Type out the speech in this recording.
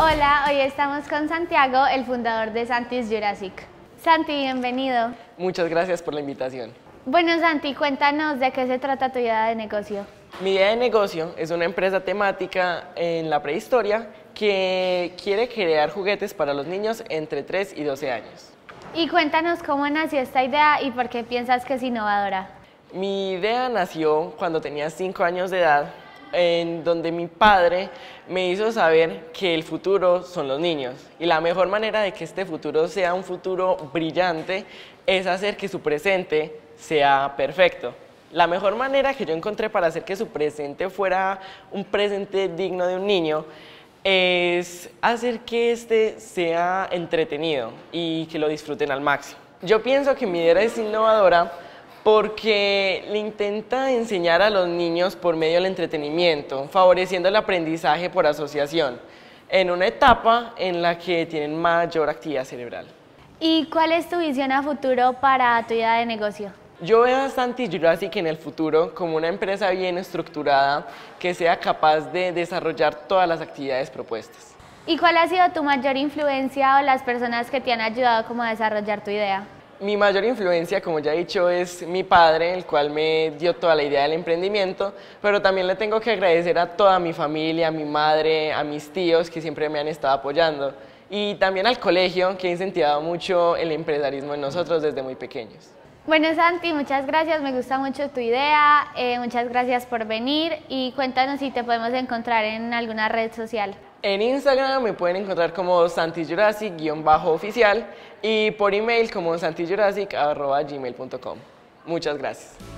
Hola, hoy estamos con Santiago, el fundador de Santis Jurassic. Santi, bienvenido. Muchas gracias por la invitación. Bueno, Santi, cuéntanos de qué se trata tu idea de negocio. Mi idea de negocio es una empresa temática en la prehistoria que quiere crear juguetes para los niños entre 3 y 12 años. Y cuéntanos cómo nació esta idea y por qué piensas que es innovadora. Mi idea nació cuando tenía 5 años de edad en donde mi padre me hizo saber que el futuro son los niños y la mejor manera de que este futuro sea un futuro brillante es hacer que su presente sea perfecto. La mejor manera que yo encontré para hacer que su presente fuera un presente digno de un niño es hacer que este sea entretenido y que lo disfruten al máximo. Yo pienso que mi idea es innovadora porque le intenta enseñar a los niños por medio del entretenimiento, favoreciendo el aprendizaje por asociación, en una etapa en la que tienen mayor actividad cerebral. ¿Y cuál es tu visión a futuro para tu idea de negocio? Yo veo a Santi Jurassic en el futuro como una empresa bien estructurada que sea capaz de desarrollar todas las actividades propuestas. ¿Y cuál ha sido tu mayor influencia o las personas que te han ayudado como a desarrollar tu idea? mi mayor influencia, como ya he dicho, es mi padre, el cual me dio toda la idea del emprendimiento, pero también le tengo que agradecer a toda mi familia, a mi madre, a mis tíos que siempre me han estado apoyando y también al colegio que ha incentivado mucho el empresarismo en nosotros desde muy pequeños. Bueno Santi, muchas gracias, me gusta mucho tu idea, eh, muchas gracias por venir y cuéntanos si te podemos encontrar en alguna red social. En Instagram me pueden encontrar como santijurassic-oficial y por email como santijurassic.gmail.com. Muchas gracias.